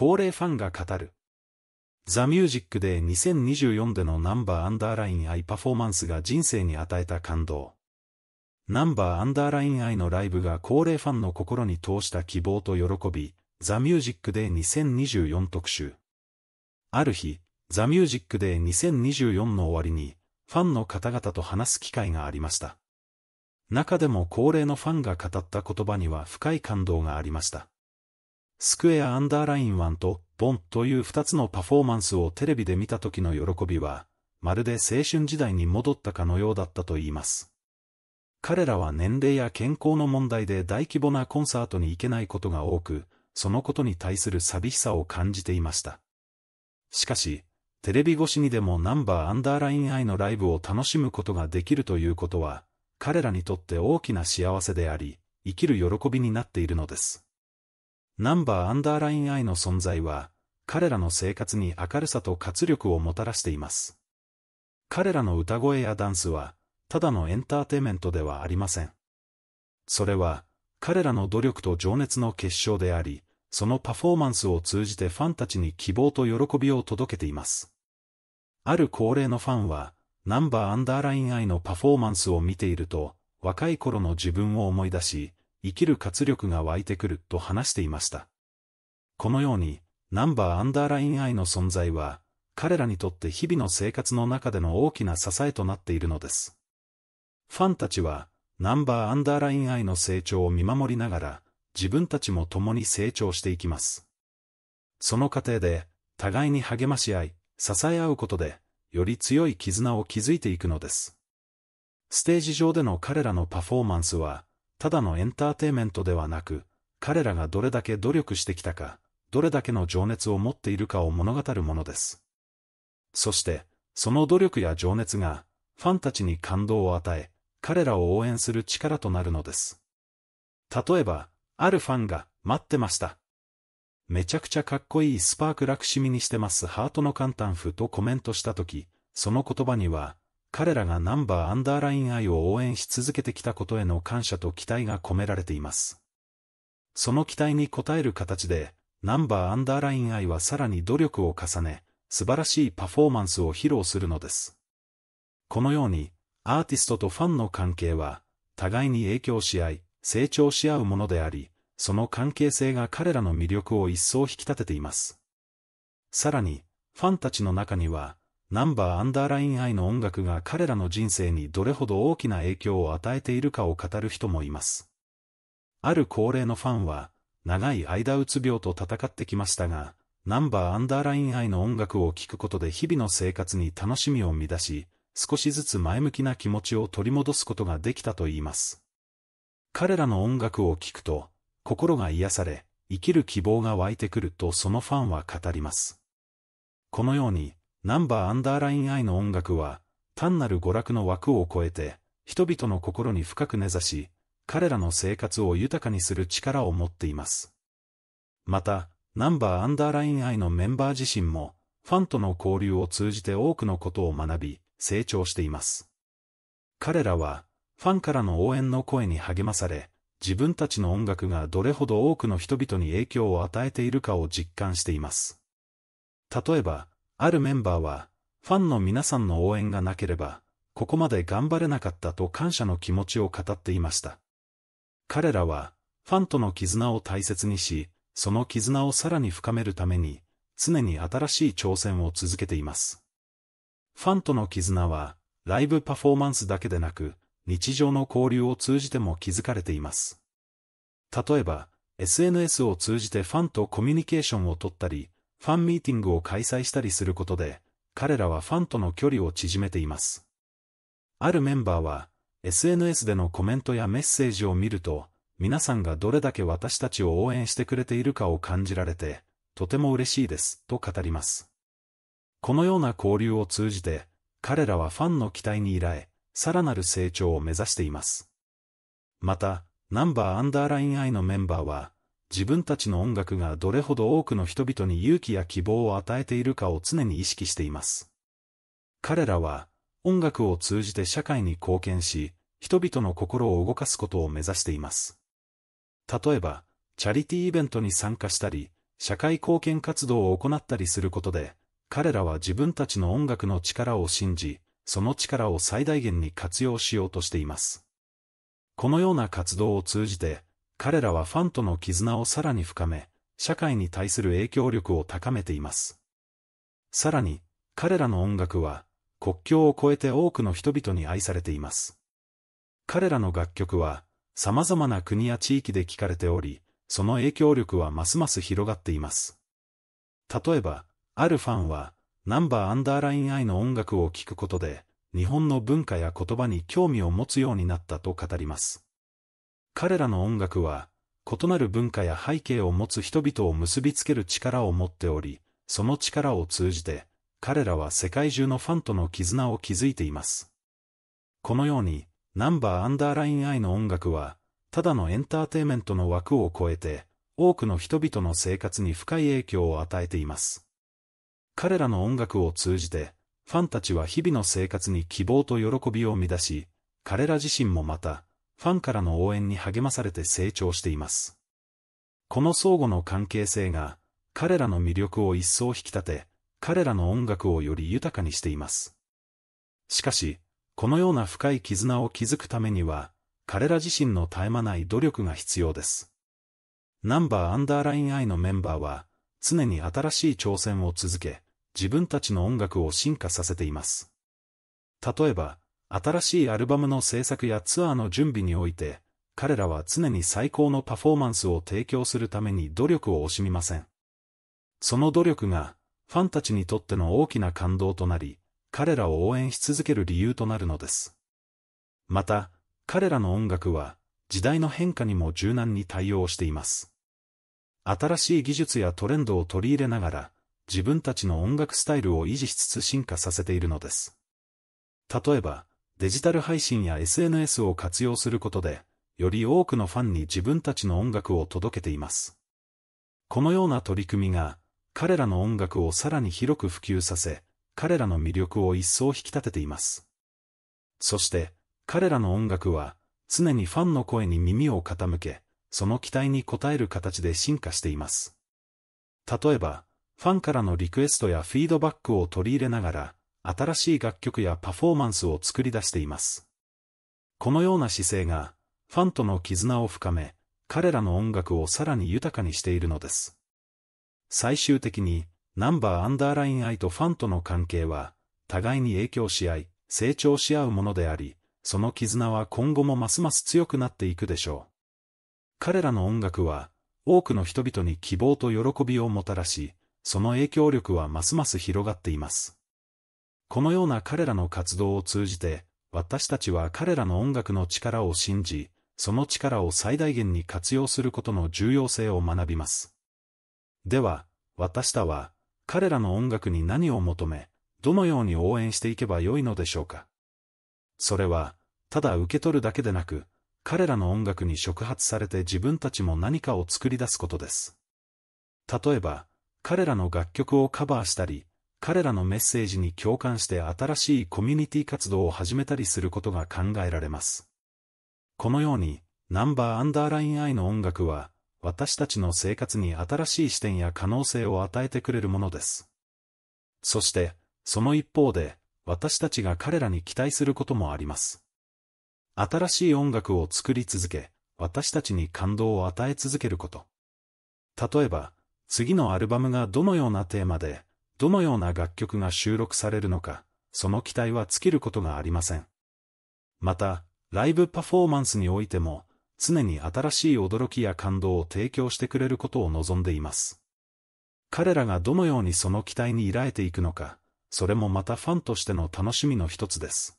高齢ファンが語る。ザ・ミュージックで2024でのナンバーアンダーラインアイパフォーマンスが人生に与えた感動。ナンバーアンダーラインアイのライブが高齢ファンの心に通した希望と喜び、ザ・ミュージックで2024特集。ある日、ザ・ミュージックで2024の終わりに、ファンの方々と話す機会がありました。中でも高齢のファンが語った言葉には深い感動がありました。スクエアアンダーライン1と、ボンという2つのパフォーマンスをテレビで見た時の喜びは、まるで青春時代に戻ったかのようだったと言います。彼らは年齢や健康の問題で大規模なコンサートに行けないことが多く、そのことに対する寂しさを感じていました。しかし、テレビ越しにでもナンバーアンダーライン愛のライブを楽しむことができるということは、彼らにとって大きな幸せであり、生きる喜びになっているのです。ナンバーアンダーライン I の存在は、彼らの生活に明るさと活力をもたらしています。彼らの歌声やダンスは、ただのエンターテイメントではありません。それは、彼らの努力と情熱の結晶であり、そのパフォーマンスを通じてファンたちに希望と喜びを届けています。ある高齢のファンは、ナンバーアンダーライン I のパフォーマンスを見ていると、若い頃の自分を思い出し、生きる活力が湧いてくると話していました。このように、ナンバーアンダーライン愛の存在は、彼らにとって日々の生活の中での大きな支えとなっているのです。ファンたちは、ナンバーアンダーライン愛の成長を見守りながら、自分たちも共に成長していきます。その過程で、互いに励まし合い、支え合うことで、より強い絆を築いていくのです。ステージ上での彼らのパフォーマンスは、ただのエンターテイメントではなく、彼らがどれだけ努力してきたか、どれだけの情熱を持っているかを物語るものです。そして、その努力や情熱が、ファンたちに感動を与え、彼らを応援する力となるのです。例えば、あるファンが、待ってました。めちゃくちゃかっこいいスパーク楽しみにしてますハートの簡単譜とコメントしたとき、その言葉には、彼らがナンバーアンダーライン愛を応援し続けてきたことへの感謝と期待が込められています。その期待に応える形で、ナンバーアンダーライン愛はさらに努力を重ね、素晴らしいパフォーマンスを披露するのです。このように、アーティストとファンの関係は、互いに影響し合い、成長し合うものであり、その関係性が彼らの魅力を一層引き立てています。さらに、ファンたちの中には、ナンバーアンダーライン愛の音楽が彼らの人生にどれほど大きな影響を与えているかを語る人もいます。ある高齢のファンは、長い間うつ病と戦ってきましたが、ナンバーアンダーライン愛の音楽を聴くことで日々の生活に楽しみを乱し、少しずつ前向きな気持ちを取り戻すことができたといいます。彼らの音楽を聴くと、心が癒され、生きる希望が湧いてくるとそのファンは語ります。このように、ナンバーアンダーライン I の音楽は、単なる娯楽の枠を超えて、人々の心に深く根ざし、彼らの生活を豊かにする力を持っています。また、ナンバーアンダーライン I のメンバー自身も、ファンとの交流を通じて多くのことを学び、成長しています。彼らは、ファンからの応援の声に励まされ、自分たちの音楽がどれほど多くの人々に影響を与えているかを実感しています。例えば、あるメンバーは、ファンの皆さんの応援がなければ、ここまで頑張れなかったと感謝の気持ちを語っていました。彼らは、ファンとの絆を大切にし、その絆をさらに深めるために、常に新しい挑戦を続けています。ファンとの絆は、ライブパフォーマンスだけでなく、日常の交流を通じても築かれています。例えば、SNS を通じてファンとコミュニケーションを取ったり、ファンミーティングを開催したりすることで、彼らはファンとの距離を縮めています。あるメンバーは、SNS でのコメントやメッセージを見ると、皆さんがどれだけ私たちを応援してくれているかを感じられて、とても嬉しいです、と語ります。このような交流を通じて、彼らはファンの期待に依頼、さらなる成長を目指しています。また、ナンバーアンダーラインイのメンバーは、自分たちの音楽がどれほど多くの人々に勇気や希望を与えているかを常に意識しています。彼らは、音楽を通じて社会に貢献し、人々の心を動かすことを目指しています。例えば、チャリティーイベントに参加したり、社会貢献活動を行ったりすることで、彼らは自分たちの音楽の力を信じ、その力を最大限に活用しようとしています。このような活動を通じて、彼らはファンとの絆をさらに深め、社会に対する影響力を高めています。さらに、彼らの音楽は、国境を越えて多くの人々に愛されています。彼らの楽曲は、様々な国や地域で聴かれており、その影響力はますます広がっています。例えば、あるファンは、ナンバーアンダーラインイの音楽を聴くことで、日本の文化や言葉に興味を持つようになったと語ります。彼らの音楽は、異なる文化や背景を持つ人々を結びつける力を持っており、その力を通じて、彼らは世界中のファンとの絆を築いています。このように、ナンバーアンダーライン I の音楽は、ただのエンターテイメントの枠を超えて、多くの人々の生活に深い影響を与えています。彼らの音楽を通じて、ファンたちは日々の生活に希望と喜びを生み出し、彼ら自身もまた、ファンからの応援に励まされて成長しています。この相互の関係性が、彼らの魅力を一層引き立て、彼らの音楽をより豊かにしています。しかし、このような深い絆を築くためには、彼ら自身の絶え間ない努力が必要です。ナンバーアンダーライン I のメンバーは、常に新しい挑戦を続け、自分たちの音楽を進化させています。例えば、新しいアルバムの制作やツアーの準備において、彼らは常に最高のパフォーマンスを提供するために努力を惜しみません。その努力が、ファンたちにとっての大きな感動となり、彼らを応援し続ける理由となるのです。また、彼らの音楽は、時代の変化にも柔軟に対応しています。新しい技術やトレンドを取り入れながら、自分たちの音楽スタイルを維持しつつ進化させているのです。例えば、デジタル配信や SNS を活用することで、より多くのファンに自分たちの音楽を届けています。このような取り組みが、彼らの音楽をさらに広く普及させ、彼らの魅力を一層引き立てています。そして、彼らの音楽は、常にファンの声に耳を傾け、その期待に応える形で進化しています。例えば、ファンからのリクエストやフィードバックを取り入れながら、新しい楽曲やパフォーマンスを作り出しています。このような姿勢が、ファンとの絆を深め、彼らの音楽をさらに豊かにしているのです。最終的に、ナンバーアンダーライン愛とファンとの関係は、互いに影響し合い、成長し合うものであり、その絆は今後もますます強くなっていくでしょう。彼らの音楽は、多くの人々に希望と喜びをもたらし、その影響力はますます広がっています。このような彼らの活動を通じて、私たちは彼らの音楽の力を信じ、その力を最大限に活用することの重要性を学びます。では、私たは、彼らの音楽に何を求め、どのように応援していけばよいのでしょうか。それは、ただ受け取るだけでなく、彼らの音楽に触発されて自分たちも何かを作り出すことです。例えば、彼らの楽曲をカバーしたり、彼らのメッセージに共感して新しいコミュニティ活動を始めたりすることが考えられます。このように、ナンバーアンダーライン I の音楽は、私たちの生活に新しい視点や可能性を与えてくれるものです。そして、その一方で、私たちが彼らに期待することもあります。新しい音楽を作り続け、私たちに感動を与え続けること。例えば、次のアルバムがどのようなテーマで、どのような楽曲が収録されるのか、その期待は尽きることがありません。また、ライブパフォーマンスにおいても、常に新しい驚きや感動を提供してくれることを望んでいます。彼らがどのようにその期待に依頼ていくのか、それもまたファンとしての楽しみの一つです。